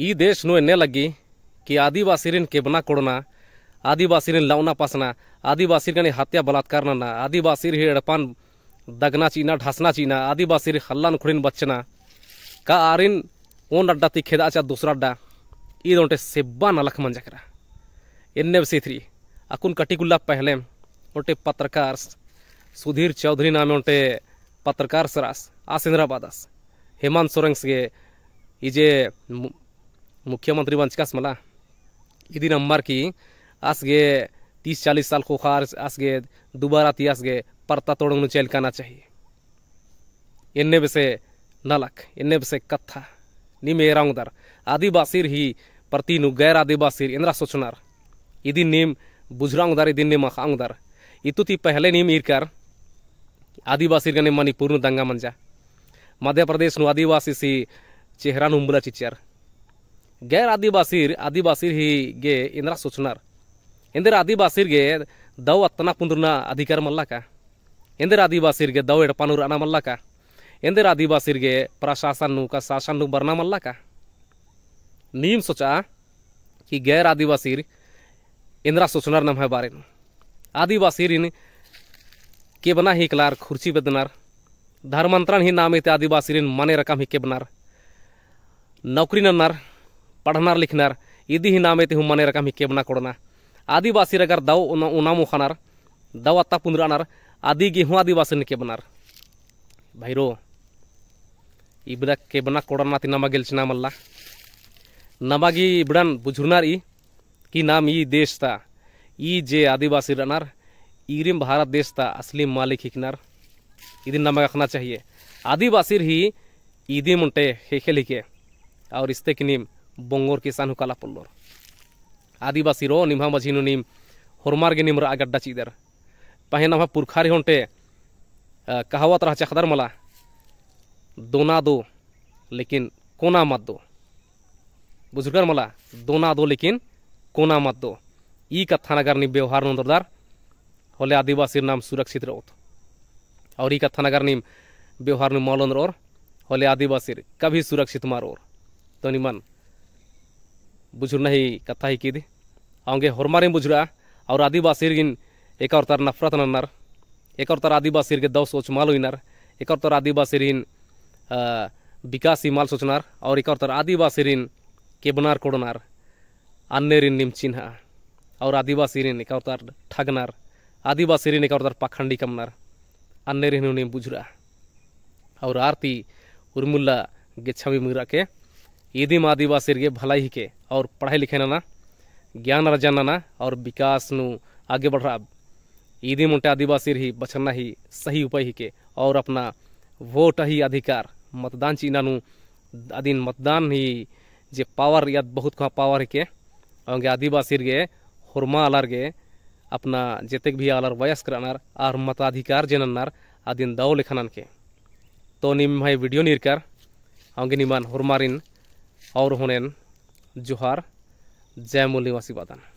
रिन के बना कोड़ना आदिवासी रिन ಕೆಬ್ನ ಕೊಡೋಣ आदिवासी रिन हत्या बलात्कार ಹತ್ಯಾ आदिवासी ಆದಿವಾಸಿರ್ ಹಿಡಪಾನ್ दगना चीना ढासना चीना आदिवासी हल्लान खुड़ीन बचना का आरिन ओन अड्डा ती खेदा चा दूसरा अड्डा ई दोटे सेब्बा नलख मन जकरा एन्ने सी थ्री अकुन कटिकुल्ला पहले उनटे पत्रकार सुधीर चौधरी नामे उनटे पत्रकार सरास आसिंद्राबादास हेमंत सोरेंस के इजे मुख्यमंत्री बन चुका मला इदी नंबर की गए तीस चालीस साल को खार गए दोबारा ती असगे परता तोड़ चेल करना चाहिए इन्ने बसे नलक इन्ने बसे कथा कत्था निमे रंगदर आदिवासी ही नु गैर आदिवासी इंद्रा सोचनार इदी निम बुझरांगदर इदी निम खांगदर इतु ती पहले निम आदिवासी का गने मणिपुर दंगा मंजा मध्य प्रदेश नु आदिवासी सी चेहरा नुम्बुला चिचर गैर आदिवासी आदिवासी ही गे इंदिरा सोचनार इंदर आदिवासी गे दव अत्तना पुंदरना अधिकार मल्ला का इंदर आदिवासी गे दव एडपानूर आना मल्ला का इंदर आदिवासी गे प्रशासन का शासन नु बरना मल्ला का नीम सोचा कि गैर आदिवासी इंदिरा सूचनार नम है बारे आदिवासी इन के बना ही कलार खुर्ची बेदनार धर्मांतरण ही नाम इते आदिवासीर इन रकम ही के बनार नौकरी नन्नार पढ़नार लिखनार इदी नाम तेहूँ मन रकम हिके बना कोड़ना आदिवासी रगर दव उना मुखानार दव आता पुंदरानार आदि गे हूँ आदिवासी निके बनार भैरो इबड़ा के बना कोड़ना ती नमा गेल चिना मल्ला नमा गी इबड़ान बुझुरनार ई कि नाम ई देश था ई जे आदिवासी रनार इरिम भारत देश था असली मालिक हिकनार इदी नमा गखना चाहिए आदिवासी ही ईदी मुंटे हेखे लिखे और इस्ते की नीम के किसान काला पल्लोर आदिवासी रो निम्हा मझीनु निम होरमार गे निम्र आगड्डा चीदर पहे नम्हा पुरखारी हंटे कहावत रहा चखदर मला दोना दो लेकिन कोना मत दो बुजुर्गर मला दोना दो लेकिन कोना मत दो ई कथा नगर नि व्यवहार नंदरदार होले आदिवासी नाम सुरक्षित रहो और ई कथा नगर निम व्यवहार नि मौलन और होले आदिवासी कभी सुरक्षित मारो तो निमन बुझुना ही कथा ही कीदी अवे हरमारे बुझुरा और आदिवासी एक और तार नफरत नार एक और तार आदिवासी दौ सोच माल हुईनार एक और तार आदिवासी विकास ही माल सोचनार और एक और तार आदिवासी के बनार कोडनार अन्य रिन और आदिवासी रिन एक और तार ठगनार आदिवासी रिन एक और तार पाखंडी कमनार अन्य रिन बुजुरा और आरती उर्मुल्ला गेच्छा भी मुरा के आदिवासी भलाई के और पढ़ाई लिखे ना ज्ञान ना और विकास नु आगे बढ़ा ईदी मुंटे आदिवासी ही बचना ही सही उपाय के और अपना वोट ही अधिकार मतदान चीना नु मतदान ही जे पावर या बहुत का पावर के और आदिवासी गे हुरमा आलार गे अपना जतेक भी आलार वयस्क रहनार और मताधिकार जननार आदिन दौ लेखान के तो निम्हे वीडियो निरकर और निमान हुरमारिन और हुनेन जोहर जय मूल्यवासी बादन